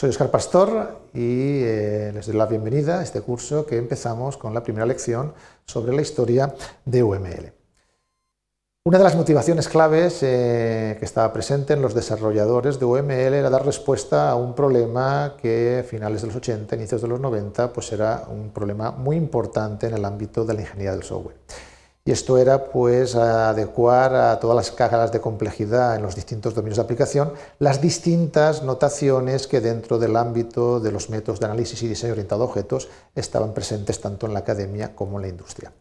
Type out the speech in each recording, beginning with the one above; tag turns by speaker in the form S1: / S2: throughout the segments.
S1: Soy Oscar Pastor y eh, les doy la bienvenida a este curso que empezamos con la primera lección sobre la historia de UML. Una de las motivaciones claves eh, que estaba presente en los desarrolladores de UML era dar respuesta a un problema que a finales de los 80, inicios de los 90, pues era un problema muy importante en el ámbito de la ingeniería del software y esto era pues adecuar a todas las cajas de complejidad en los distintos dominios de aplicación las distintas notaciones que dentro del ámbito de los métodos de análisis y diseño orientado a objetos estaban presentes tanto en la academia como en la industria.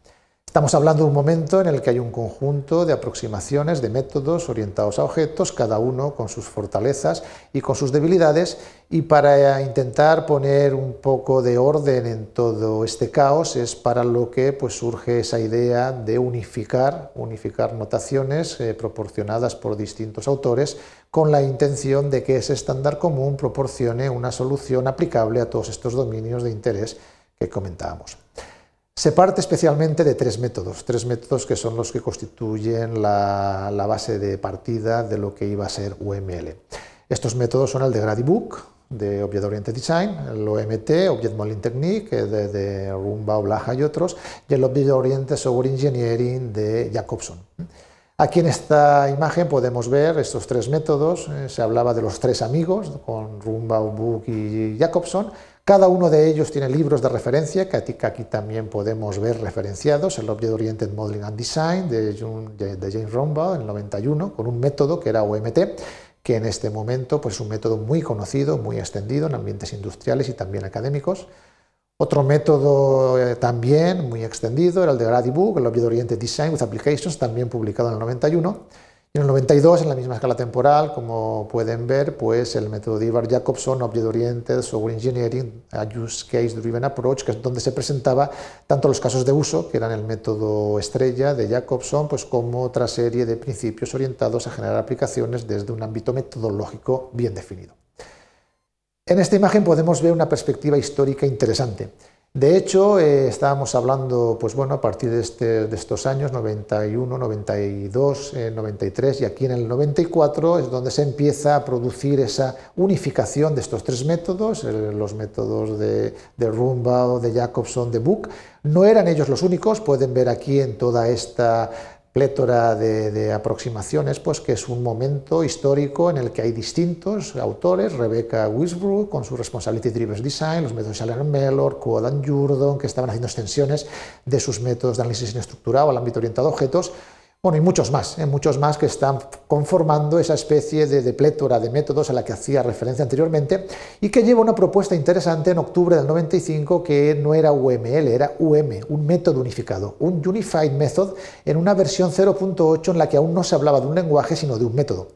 S1: Estamos hablando de un momento en el que hay un conjunto de aproximaciones, de métodos orientados a objetos, cada uno con sus fortalezas y con sus debilidades, y para eh, intentar poner un poco de orden en todo este caos es para lo que pues, surge esa idea de unificar, unificar notaciones eh, proporcionadas por distintos autores con la intención de que ese estándar común proporcione una solución aplicable a todos estos dominios de interés que comentábamos. Se parte especialmente de tres métodos, tres métodos que son los que constituyen la, base de partida de lo que iba a ser UML. Estos métodos son el de Gradibook, de Object Oriented Design, el OMT, Object Modeling Technique, de, de Rumba, Oblaja y otros, y el Object Oriented Software Engineering de Jacobson. Aquí en esta imagen podemos ver estos tres métodos. Eh, se hablaba de los tres amigos, con Rumba, Book y Jacobson. Cada uno de ellos tiene libros de referencia, que aquí también podemos ver referenciados, el Object Oriented Modeling and Design de, James Rombaugh en el 91, con un método que era OMT, que en este momento pues, es un método muy conocido, muy extendido en ambientes industriales y también académicos. Otro método eh, también muy extendido era el de Book, el Object Oriented Design with Applications, también publicado en el 91 en el 92, en la misma escala temporal, como pueden ver, pues el método de Ivar-Jacobson, Object Oriented, Software Engineering, a Use Case Driven Approach, que es donde se presentaba tanto los casos de uso, que eran el método estrella de Jacobson, pues como otra serie de principios orientados a generar aplicaciones desde un ámbito metodológico bien definido. En esta imagen podemos ver una perspectiva histórica interesante. De hecho, eh, estábamos hablando, pues bueno, a partir de, este, estos años, 91, 92, 93, y aquí en el 94 es donde se empieza a producir esa unificación de estos tres métodos, los métodos de, de o de Jacobson, de Book. No eran ellos los únicos, pueden ver aquí en toda esta plétora de, aproximaciones, pues que es un momento histórico en el que hay distintos autores, Rebecca Wisbrook con su Responsibility Drivers Design, los métodos de Shannon Mellor, Quodan Jurdon, que estaban haciendo extensiones de sus métodos de análisis inestructurado al ámbito orientado a objetos, bueno, y muchos más, ¿eh? muchos más que están conformando esa especie de, de, plétora de métodos a la que hacía referencia anteriormente y que lleva una propuesta interesante en octubre del 95 que no era UML, era UM, un método unificado, un Unified Method en una versión 0.8 en la que aún no se hablaba de un lenguaje sino de un método.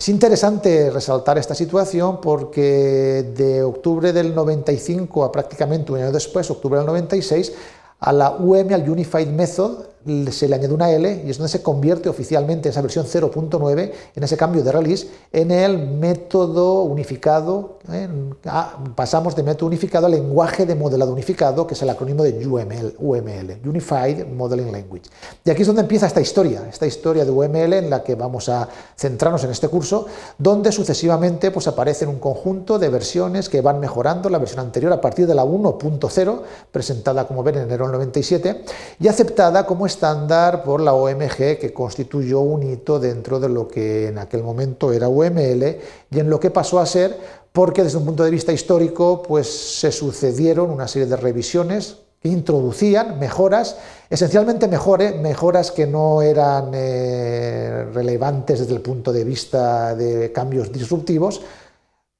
S1: Es interesante resaltar esta situación porque de octubre del 95 a prácticamente un año después, octubre del 96, a la UM, al Unified Method, se le añade una L y es donde se convierte oficialmente esa versión 0.9, en ese cambio de release, en el método unificado. ¿eh? Ah, pasamos de método unificado al lenguaje de modelado unificado, que es el acrónimo de UML, UML, Unified Modeling Language. Y aquí es donde empieza esta historia, esta historia de UML en la que vamos a centrarnos en este curso, donde sucesivamente pues, aparecen un conjunto de versiones que van mejorando la versión anterior a partir de la 1.0, presentada como ven en enero 97, y aceptada como esta estándar por la OMG que constituyó un hito dentro de lo que en aquel momento era UML y en lo que pasó a ser porque desde un punto de vista histórico pues se sucedieron una serie de revisiones que introducían mejoras, esencialmente mejores, mejoras que no eran eh, relevantes desde el punto de vista de cambios disruptivos,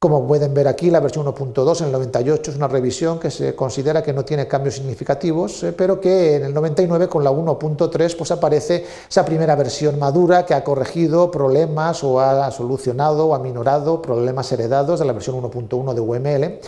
S1: como pueden ver aquí, la versión 1.2 en el 98 es una revisión que se considera que no tiene cambios significativos, eh, pero que en el 99 con la 1.3 pues aparece esa primera versión madura que ha corregido problemas o ha solucionado o ha minorado problemas heredados de la versión 1.1 de UML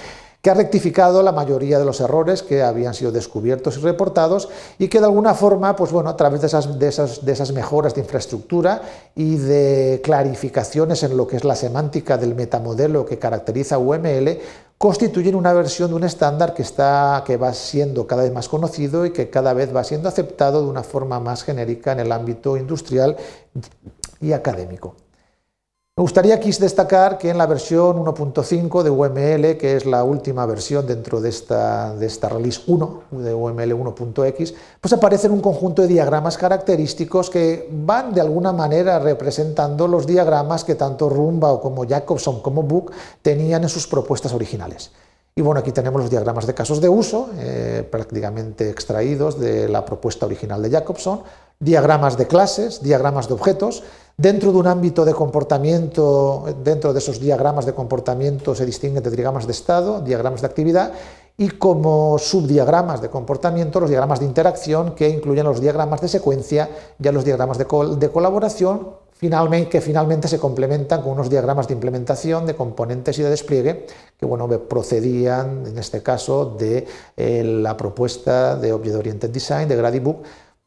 S1: que ha rectificado la mayoría de los errores que habían sido descubiertos y reportados y que de alguna forma, pues bueno, a través de esas, mejoras de infraestructura y de clarificaciones en lo que es la semántica del metamodelo que caracteriza UML, constituyen una versión de un estándar que, está, que va siendo cada vez más conocido y que cada vez va siendo aceptado de una forma más genérica en el ámbito industrial y académico. Me gustaría aquí destacar que en la versión 1.5 de UML, que es la última versión dentro de esta, de esta release 1, de UML 1.x, pues aparecen un conjunto de diagramas característicos que van de alguna manera representando los diagramas que tanto Rumba o como Jacobson como Book tenían en sus propuestas originales. Y bueno, aquí tenemos los diagramas de casos de uso, eh, prácticamente extraídos de la propuesta original de Jacobson, diagramas de clases, diagramas de objetos, Dentro de un ámbito de comportamiento, dentro de esos diagramas de comportamiento se distinguen de diagramas de estado, diagramas de actividad y como subdiagramas de comportamiento los diagramas de interacción que incluyen los diagramas de secuencia, y los diagramas de, colaboración finalmente, que finalmente se complementan con unos diagramas de implementación de componentes y de despliegue que bueno, procedían en este caso de eh, la propuesta de Object Oriented Design de Grady Book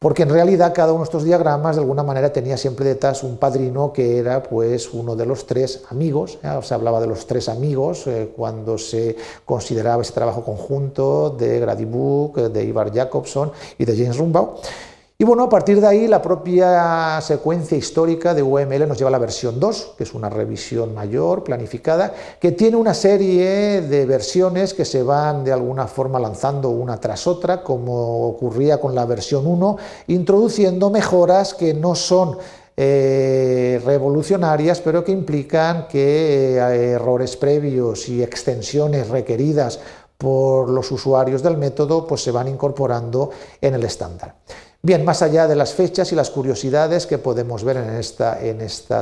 S1: porque en realidad cada uno de estos diagramas de alguna manera tenía siempre detrás un padrino que era pues uno de los tres amigos, ¿eh? se hablaba de los tres amigos eh, cuando se consideraba ese trabajo conjunto de Grady Book, de Ivar Jacobson y de James Rumbaugh y bueno, a partir de ahí la propia secuencia histórica de UML nos lleva a la versión 2, que es una revisión mayor, planificada, que tiene una serie de versiones que se van de alguna forma lanzando una tras otra, como ocurría con la versión 1, introduciendo mejoras que no son eh, revolucionarias, pero que implican que eh, errores previos y extensiones requeridas por los usuarios del método, pues se van incorporando en el estándar. Bien, más allá de las fechas y las curiosidades que podemos ver en esta,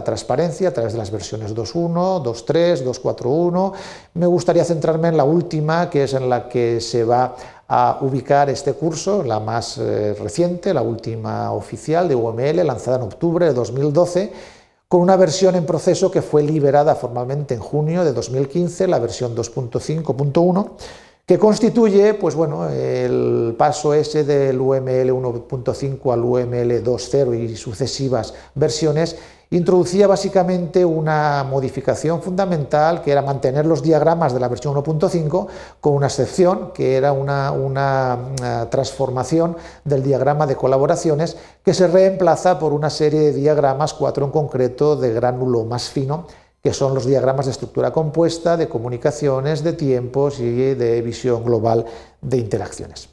S1: transparencia a través de las versiones 2.1, 2.3, 2.4.1, me gustaría centrarme en la última, que es en la que se va a ubicar este curso, la más eh, reciente, la última oficial de UML, lanzada en octubre de 2012 con una versión en proceso que fue liberada formalmente en junio de 2015, la versión 2.5.1, que constituye pues bueno, el paso ese del UML 1.5 al UML 2.0 y sucesivas versiones, introducía básicamente una modificación fundamental que era mantener los diagramas de la versión 1.5 con una excepción, que era una, una, mm, ah, transformación del diagrama de colaboraciones que se reemplaza por una serie de diagramas, cuatro en concreto, de gránulo más fino, que son los diagramas de estructura compuesta, de comunicaciones, de tiempos y de visión global de interacciones.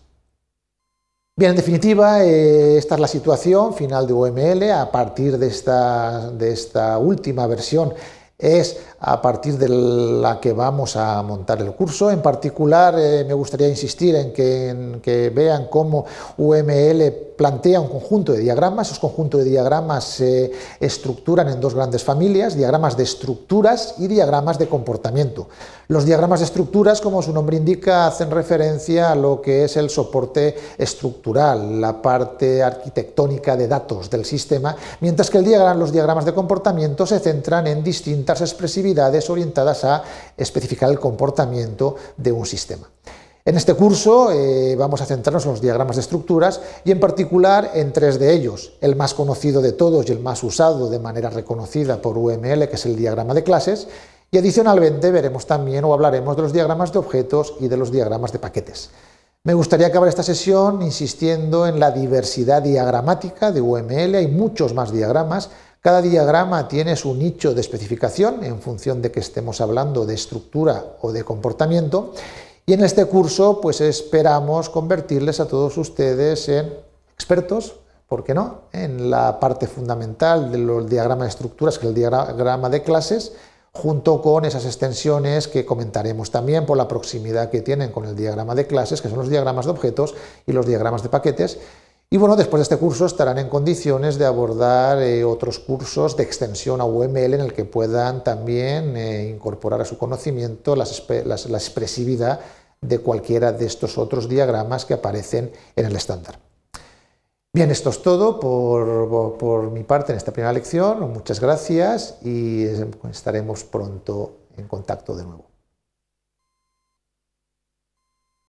S1: Bien, en definitiva, eh, esta es la situación final de UML, A partir de esta, de esta última versión es a partir de la que vamos a montar el curso. En particular, eh, me gustaría insistir en que, en que vean cómo UML plantea un conjunto de diagramas, esos conjuntos de diagramas se estructuran en dos grandes familias, diagramas de estructuras y diagramas de comportamiento. Los diagramas de estructuras, como su nombre indica, hacen referencia a lo que es el soporte estructural, la parte arquitectónica de datos del sistema, mientras que los diagramas de comportamiento se centran en distintas expresividades orientadas a especificar el comportamiento de un sistema. En este curso eh, vamos a centrarnos en los diagramas de estructuras y en particular en tres de ellos, el más conocido de todos y el más usado de manera reconocida por UML, que es el diagrama de clases, y adicionalmente veremos también o hablaremos de los diagramas de objetos y de los diagramas de paquetes. Me gustaría acabar esta sesión insistiendo en la diversidad diagramática de UML, hay muchos más diagramas, cada diagrama tiene su nicho de especificación en función de que estemos hablando de estructura o de comportamiento, y en este curso, pues esperamos convertirles a todos ustedes en expertos, ¿por qué no?, en la parte fundamental del diagrama de estructuras, que es el diagrama de clases, junto con esas extensiones que comentaremos también por la proximidad que tienen con el diagrama de clases, que son los diagramas de objetos y los diagramas de paquetes, y bueno, después de este curso estarán en condiciones de abordar eh, otros cursos de extensión a UML en el que puedan también eh, incorporar a su conocimiento las, la expresividad de cualquiera de estos otros diagramas que aparecen en el estándar. Bien, esto es todo por mi parte en esta primera lección. Muchas gracias y eh, estaremos pronto en contacto de nuevo.